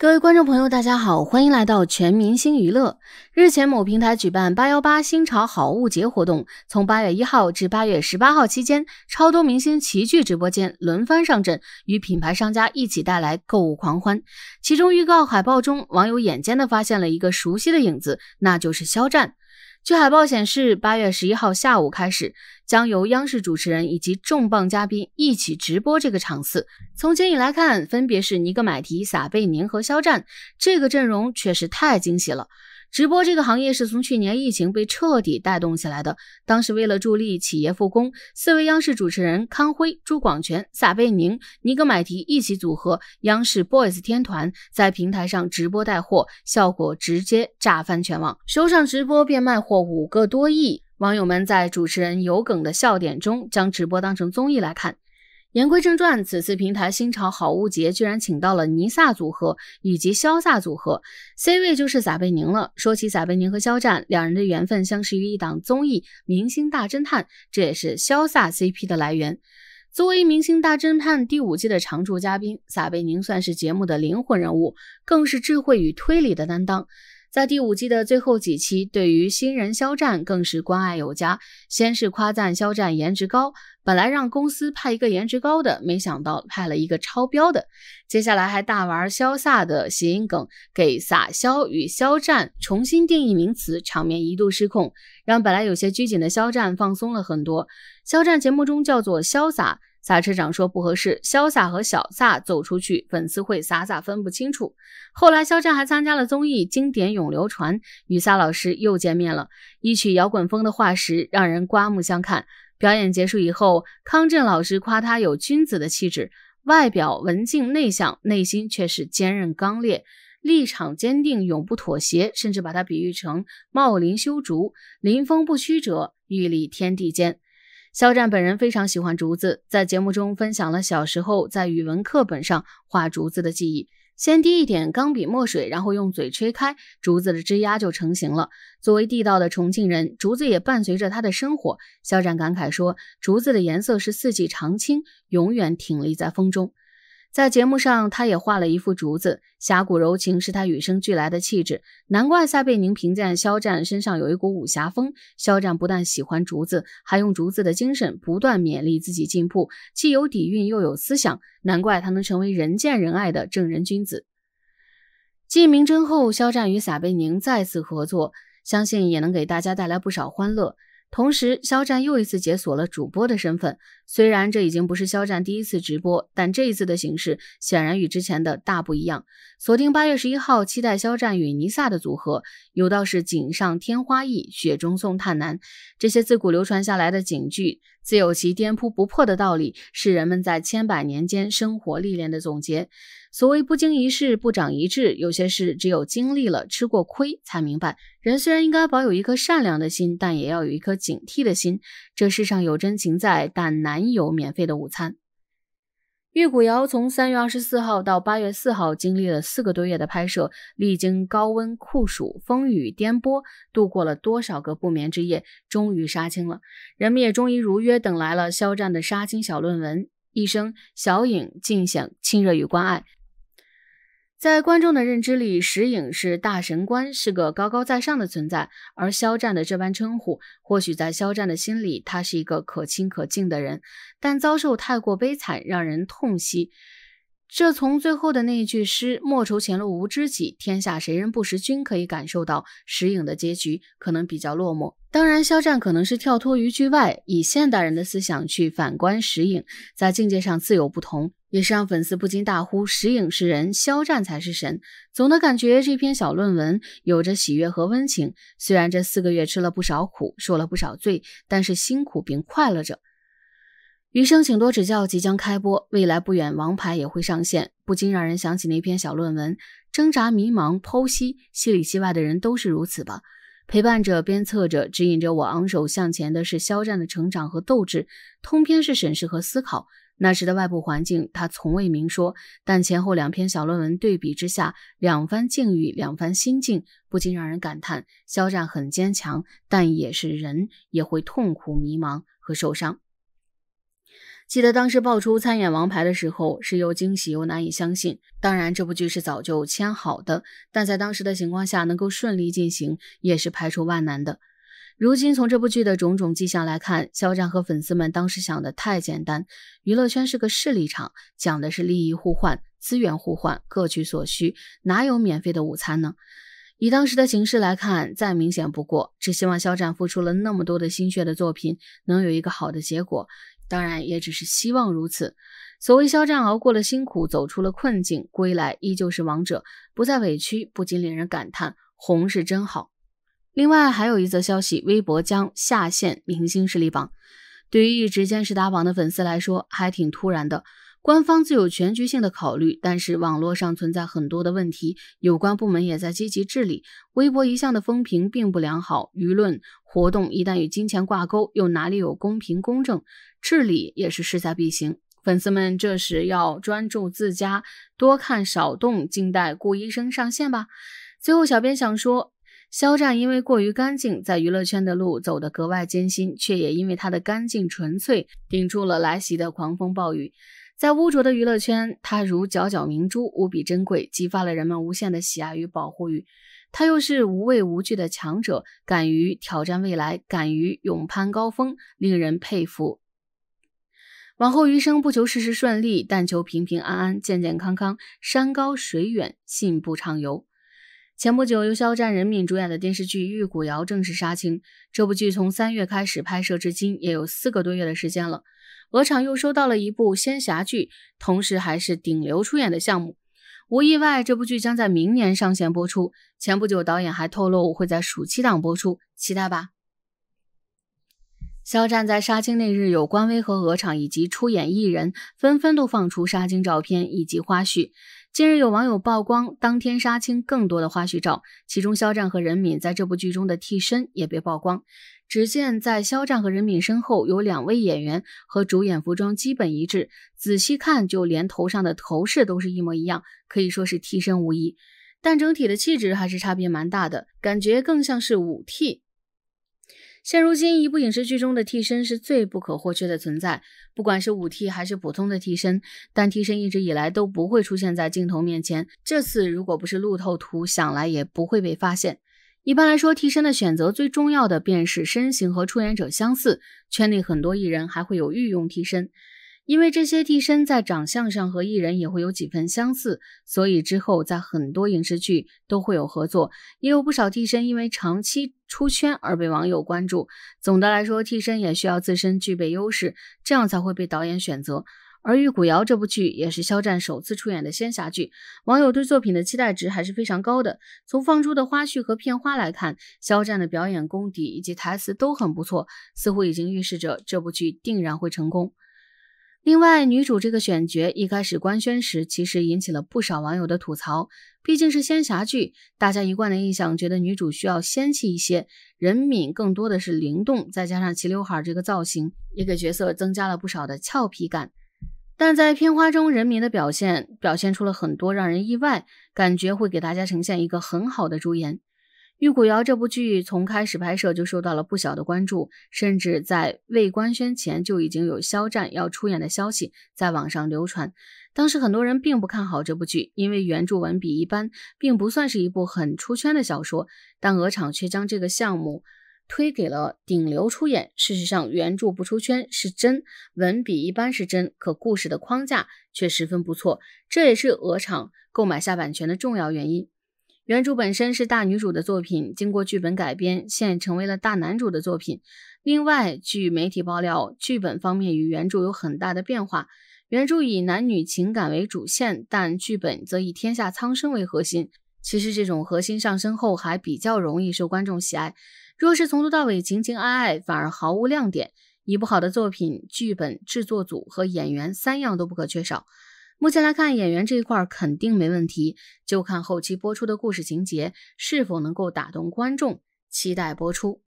各位观众朋友，大家好，欢迎来到全明星娱乐。日前，某平台举办“八幺八新潮好物节”活动，从八月一号至八月十八号期间，超多明星齐聚直播间，轮番上阵，与品牌商家一起带来购物狂欢。其中预告海报中，网友眼尖的发现了一个熟悉的影子，那就是肖战。据海报显示，八月十一号下午开始，将由央视主持人以及重磅嘉宾一起直播这个场次。从前夜来看，分别是尼格买提、撒贝宁和肖战，这个阵容确实太惊喜了。直播这个行业是从去年疫情被彻底带动起来的。当时为了助力企业复工，四位央视主持人康辉、朱广权、撒贝宁、尼格买提一起组合央视 boys 天团，在平台上直播带货，效果直接炸翻全网，收上直播便卖货五个多亿。网友们在主持人有梗的笑点中，将直播当成综艺来看。言归正传，此次平台新潮好物节居然请到了尼萨组合以及潇洒组合，C 位就是撒贝宁了。说起撒贝宁和肖战两人的缘分，相识于一档综艺《明星大侦探》，这也是潇洒 CP 的来源。作为《明星大侦探》第五季的常驻嘉宾，撒贝宁算是节目的灵魂人物，更是智慧与推理的担当。在第五季的最后几期，对于新人肖战更是关爱有加。先是夸赞肖战颜值高，本来让公司派一个颜值高的，没想到派了一个超标的。接下来还大玩“潇洒”的谐音梗，给“撒肖与肖战重新定义名词，场面一度失控，让本来有些拘谨的肖战放松了很多。肖战节目中叫做“潇洒”。撒车长说不合适，潇洒和小撒走出去，粉丝会撒撒分不清楚。后来，肖战还参加了综艺《经典永流传》，与撒老师又见面了。一曲摇滚风的化石，让人刮目相看。表演结束以后，康震老师夸他有君子的气质，外表文静内向，内心却是坚韧刚烈，立场坚定，永不妥协，甚至把他比喻成茂林修竹，临风不屈者，屹立天地间。肖战本人非常喜欢竹子，在节目中分享了小时候在语文课本上画竹子的记忆。先滴一点钢笔墨水，然后用嘴吹开，竹子的枝丫就成型了。作为地道的重庆人，竹子也伴随着他的生活。肖战感慨说：“竹子的颜色是四季常青，永远挺立在风中。”在节目上，他也画了一幅竹子，侠骨柔情是他与生俱来的气质，难怪撒贝宁评价肖战身上有一股武侠风。肖战不但喜欢竹子，还用竹子的精神不断勉励自己进步，既有底蕴又有思想，难怪他能成为人见人爱的正人君子。《继《明真》后，肖战与撒贝宁再次合作，相信也能给大家带来不少欢乐。同时，肖战又一次解锁了主播的身份。虽然这已经不是肖战第一次直播，但这一次的形式显然与之前的大不一样。锁定八月十一号，期待肖战与尼萨的组合。有道是“锦上添花易，雪中送炭难”，这些自古流传下来的警句。自有其颠扑不破的道理，是人们在千百年间生活历练的总结。所谓不经一事不长一智，有些事只有经历了、吃过亏，才明白。人虽然应该保有一颗善良的心，但也要有一颗警惕的心。这世上有真情在，但难有免费的午餐。《玉骨遥》从三月二十四号到八月四号，经历了四个多月的拍摄，历经高温、酷暑、风雨、颠簸，度过了多少个不眠之夜，终于杀青了。人们也终于如约等来了肖战的杀青小论文，一生小影尽显亲热与关爱。在观众的认知里，石影是大神官，是个高高在上的存在。而肖战的这般称呼，或许在肖战的心里，他是一个可亲可敬的人。但遭受太过悲惨，让人痛惜。这从最后的那一句诗“莫愁前路无知己，天下谁人不识君”可以感受到石影的结局可能比较落寞。当然，肖战可能是跳脱于剧外，以现代人的思想去反观石影，在境界上自有不同，也是让粉丝不禁大呼“石影是人，肖战才是神”。总的感觉，这篇小论文有着喜悦和温情。虽然这四个月吃了不少苦，受了不少罪，但是辛苦并快乐着。余生请多指教即将开播，未来不远，王牌也会上线，不禁让人想起那篇小论文，挣扎迷茫，剖析戏里戏外的人都是如此吧。陪伴着、鞭策着、指引着我昂首向前的是肖战的成长和斗志。通篇是审视和思考。那时的外部环境他从未明说，但前后两篇小论文对比之下，两番境遇，两番心境，不禁让人感叹：肖战很坚强，但也是人，也会痛苦、迷茫和受伤。记得当时爆出参演《王牌》的时候，是又惊喜又难以相信。当然，这部剧是早就签好的，但在当时的情况下能够顺利进行，也是排除万难的。如今从这部剧的种种迹象来看，肖战和粉丝们当时想的太简单。娱乐圈是个势力场，讲的是利益互换、资源互换，各取所需，哪有免费的午餐呢？以当时的形式来看，再明显不过。只希望肖战付出了那么多的心血的作品，能有一个好的结果。当然，也只是希望如此。所谓肖战熬过了辛苦，走出了困境，归来依旧是王者，不再委屈，不禁令人感叹红是真好。另外，还有一则消息：微博将下线明星势力榜。对于一直坚持打榜的粉丝来说，还挺突然的。官方自有全局性的考虑，但是网络上存在很多的问题，有关部门也在积极治理。微博一向的风评并不良好，舆论活动一旦与金钱挂钩，又哪里有公平公正？治理也是势在必行。粉丝们这时要专注自家，多看少动，静待顾医生上线吧。最后，小编想说，肖战因为过于干净，在娱乐圈的路走得格外艰辛，却也因为他的干净纯粹，顶住了来袭的狂风暴雨。在污浊的娱乐圈，他如皎皎明珠，无比珍贵，激发了人们无限的喜爱与保护欲。他又是无畏无惧的强者，敢于挑战未来，敢于勇攀高峰，令人佩服。往后余生，不求事事顺利，但求平平安安、健健康康。山高水远，信步畅游。前不久，由肖战、任敏主演的电视剧《玉骨遥》正式杀青。这部剧从三月开始拍摄，至今也有四个多月的时间了。鹅厂又收到了一部仙侠剧，同时还是顶流出演的项目。无意外，这部剧将在明年上线播出。前不久，导演还透露会在暑期档播出，期待吧。肖战在杀青那日，有官微和鹅厂以及出演艺人纷纷都放出杀青照片以及花絮。近日，有网友曝光当天杀青更多的花絮照，其中肖战和任敏在这部剧中的替身也被曝光。只见在肖战和任敏身后有两位演员，和主演服装基本一致，仔细看就连头上的头饰都是一模一样，可以说是替身无疑。但整体的气质还是差别蛮大的，感觉更像是舞替。现如今，一部影视剧中的替身是最不可或缺的存在，不管是武替还是普通的替身，但替身一直以来都不会出现在镜头面前。这次如果不是路透图，想来也不会被发现。一般来说，替身的选择最重要的便是身形和出演者相似。圈内很多艺人还会有御用替身，因为这些替身在长相上和艺人也会有几分相似，所以之后在很多影视剧都会有合作。也有不少替身因为长期出圈而被网友关注。总的来说，替身也需要自身具备优势，这样才会被导演选择。而《玉骨遥》这部剧也是肖战首次出演的仙侠剧，网友对作品的期待值还是非常高的。从放出的花絮和片花来看，肖战的表演功底以及台词都很不错，似乎已经预示着这部剧定然会成功。另外，女主这个选角一开始官宣时，其实引起了不少网友的吐槽。毕竟是仙侠剧，大家一贯的印象觉得女主需要仙气一些，任敏更多的是灵动，再加上齐刘海这个造型，也给角色增加了不少的俏皮感。但在片花中，任敏的表现表现出了很多让人意外，感觉会给大家呈现一个很好的朱颜。《玉骨遥》这部剧从开始拍摄就受到了不小的关注，甚至在未官宣前就已经有肖战要出演的消息在网上流传。当时很多人并不看好这部剧，因为原著文笔一般，并不算是一部很出圈的小说。但鹅厂却将这个项目推给了顶流出演。事实上，原著不出圈是真，文笔一般是真，可故事的框架却十分不错，这也是鹅厂购买下版权的重要原因。原著本身是大女主的作品，经过剧本改编，现成为了大男主的作品。另外，据媒体爆料，剧本方面与原著有很大的变化。原著以男女情感为主线，但剧本则以天下苍生为核心。其实，这种核心上升后，还比较容易受观众喜爱。若是从头到尾情情爱爱，反而毫无亮点。一部好的作品，剧本、制作组和演员三样都不可缺少。目前来看，演员这一块肯定没问题，就看后期播出的故事情节是否能够打动观众，期待播出。